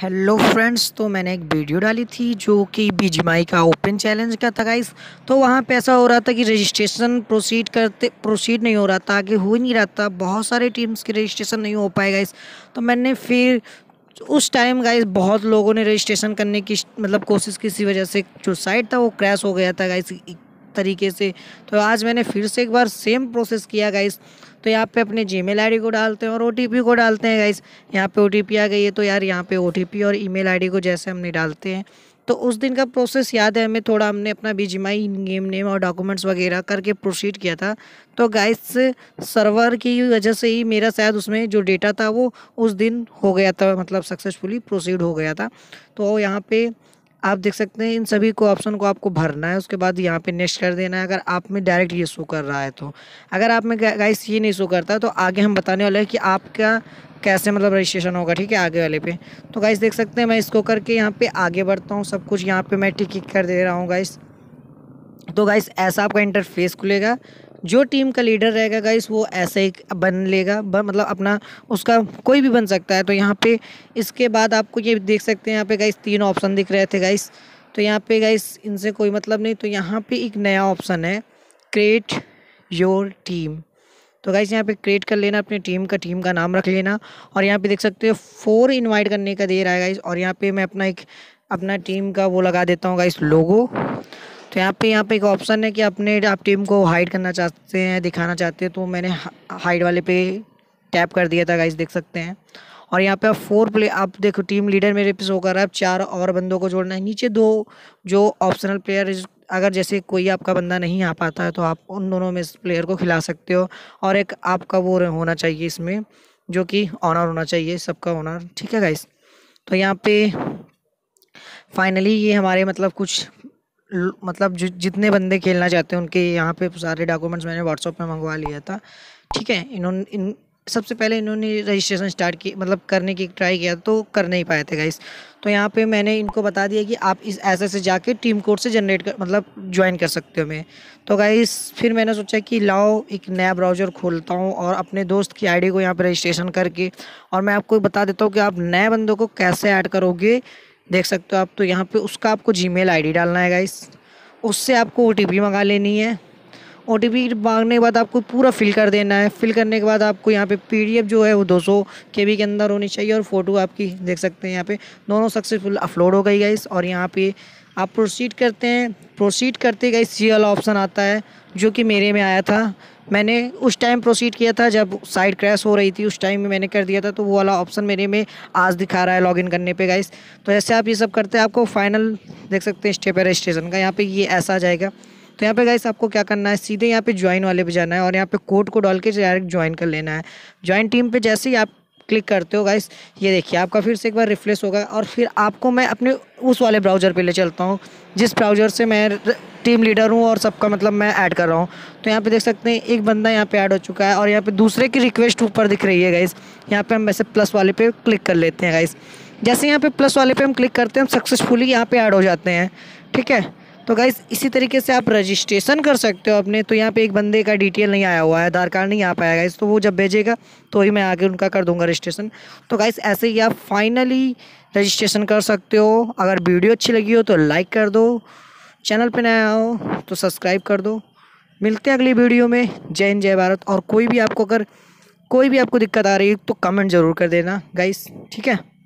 hello friends तो मैंने एक वीडियो डाली थी जो कि बी का ओपन चैलेंज का था गाइस तो वहाँ पे ऐसा हो रहा था कि रजिस्ट्रेशन प्रोसीड करते प्रोसीड नहीं हो रहा था आगे हो ही नहीं रहा था बहुत सारे टीम्स की रजिस्ट्रेशन नहीं हो पाए गाइस तो मैंने फिर उस टाइम गाइस बहुत लोगों ने रजिस्ट्रेशन करने की मतलब कोशिश की इसी वजह से जो साइट था वो क्रैश हो गया था गाइस तरीके से तो आज मैंने फिर से एक बार सेम प्रोसेस किया गाइस तो यहाँ पे अपने जी मेल को डालते हैं और ओ को डालते हैं गाइस यहाँ पे ओ आ गई है तो यार यहाँ पे ओ और ई मेल को जैसे हमने डालते हैं तो उस दिन का प्रोसेस याद है हमें थोड़ा हमने अपना बीजीमाई गेम नेम और डॉक्यूमेंट्स वगैरह करके प्रोसीड किया था तो गाइस सर्वर की वजह से ही मेरा शायद उसमें जो डेटा था वो उस दिन हो गया था मतलब सक्सेसफुली प्रोसीड हो गया था तो यहाँ पे आप देख सकते हैं इन सभी को ऑप्शन को आपको भरना है उसके बाद यहाँ पे नेक्स्ट कर देना है अगर आप में डायरेक्ट ये शो कर रहा है तो अगर आप में गाइस ये नहीं शो करता है तो आगे हम बताने वाले हैं कि आपका कैसे मतलब रजिस्ट्रेशन होगा ठीक है आगे वाले पे तो गाइस देख सकते हैं मैं इसको करके यहाँ पर आगे बढ़ता हूँ सब कुछ यहाँ पर मैं टिक कर दे रहा हूँ गाइस तो गाइस ऐसा आपका इंटरफेस खुलेगा जो टीम का लीडर रहेगा गाइस वो ऐसे ही बन लेगा मतलब अपना उसका कोई भी बन सकता है तो यहाँ पे इसके बाद आपको ये देख सकते हैं यहाँ पे गाइस तीन ऑप्शन दिख रहे थे गाइस तो यहाँ पे गाइस इनसे कोई मतलब नहीं तो यहाँ पे एक नया ऑप्शन है क्रिएट योर टीम तो गाइस यहाँ पे क्रिएट कर लेना अपनी टीम का टीम का नाम रख लेना और यहाँ पर देख सकते हो फोर इन्वाइट करने का दे रहा है गाइस और यहाँ पर मैं अपना एक अपना टीम का वो लगा देता हूँ गाइस लोगो तो यहाँ पे यहाँ पे एक ऑप्शन है कि अपने आप टीम को हाइड करना चाहते हैं दिखाना चाहते हैं तो मैंने हाइड वाले पे टैप कर दिया था गाइस देख सकते हैं और यहाँ पे आप फोर प्ले आप देखो टीम लीडर मेरे पे शो कर रहा है आप चार और बंदों को जोड़ना है नीचे दो जो ऑप्शनल प्लेयर अगर जैसे कोई आपका बंदा नहीं आ पाता है तो आप उन दोनों में इस प्लेयर को खिला सकते हो और एक आपका वो होना चाहिए इसमें जो कि ऑनर होना चाहिए सबका ऑनर ठीक है गाइस तो यहाँ पे फाइनली ये हमारे मतलब कुछ मतलब जितने बंदे खेलना चाहते हैं उनके यहाँ पे सारे डॉक्यूमेंट्स मैंने व्हाट्सअप में मंगवा लिया था ठीक है इन्होंने इन सबसे पहले इन्होंने रजिस्ट्रेशन स्टार्ट की मतलब करने की ट्राई किया तो कर नहीं पाए थे गाइस तो यहाँ पे मैंने इनको बता दिया कि आप इस ऐसे से जाके टीम कोड से जनरेट कर मतलब ज्वाइन कर सकते हो मैं तो गाइस फिर मैंने सोचा कि लाओ एक नया ब्राउज़र खोलता हूँ और अपने दोस्त की आईडी को यहाँ पर रजिस्ट्रेशन करके और मैं आपको बता देता हूँ कि आप नए बंदों को कैसे ऐड करोगे देख सकते हो आप तो यहाँ पे उसका आपको जी मेल डालना है गाइस उससे आपको ओ मंगा लेनी है ओ टी पी मांगने के बाद आपको पूरा फिल कर देना है फिल करने के बाद आपको यहाँ पे पी जो है वो सौ के के अंदर होनी चाहिए और फ़ोटो आपकी देख सकते हैं यहाँ पे दोनों सक्सेसफुल अपलोड हो गई गाइस और यहाँ पे आप प्रोसीड करते हैं प्रोसीड करते गाइस ये वाला ऑप्शन आता है जो कि मेरे में आया था मैंने उस टाइम प्रोसीड किया था जब साइड क्रैश हो रही थी उस टाइम में मैंने कर दिया था तो वो वाला ऑप्शन मेरे में आज दिखा रहा है लॉगिन करने पे गाइस तो ऐसे आप ये सब करते हैं आपको फाइनल देख सकते हैं स्टेप रजिस्ट्रेशन का यहाँ पे ये ऐसा आ जाएगा तो यहाँ पे गाइस आपको क्या करना है सीधे यहाँ पे ज्वाइन वाले पे जाना है और यहाँ पे कोड को डाल के डायरेक्ट ज्वाइन कर लेना है ज्वाइन टीम पे जैसे ही आप क्लिक करते हो गाइस ये देखिए आपका फिर से एक बार रिफ्रेश होगा और फिर आपको मैं अपने उस वाले ब्राउज़र पे ले चलता हूँ जिस ब्राउज़र से मैं टीम लीडर हूँ और सबका मतलब मैं ऐड कर रहा हूँ तो यहाँ पे देख सकते हैं एक बंदा यहाँ पे ऐड हो चुका है और यहाँ पे दूसरे की रिक्वेस्ट ऊपर दिख रही है गाइस यहाँ पे हम वैसे प्लस वाले पे क्लिक कर लेते हैं गाइस जैसे यहाँ पे प्लस वाले पे हम क्लिक करते हैं हम सक्सेसफुली यहाँ पे ऐड हो जाते हैं ठीक है तो गाइस इसी तरीके से आप रजिस्ट्रेशन कर सकते हो अपने तो यहाँ पे एक बंदे का डिटेल नहीं आया हुआ है आधार कार्ड नहीं आ पाया गाइस तो वो जब भेजेगा तो ही मैं आगे उनका कर दूंगा रजिस्ट्रेशन तो गाइस ऐसे ही आप फाइनली रजिस्ट्रेशन कर सकते हो अगर वीडियो अच्छी लगी हो तो लाइक कर दो चैनल पर नया हो तो सब्सक्राइब कर दो मिलते हैं अगली वीडियो में जय हिंद जय भारत और कोई भी आपको अगर कोई भी आपको दिक्कत आ रही है तो कमेंट ज़रूर कर देना गाइस ठीक है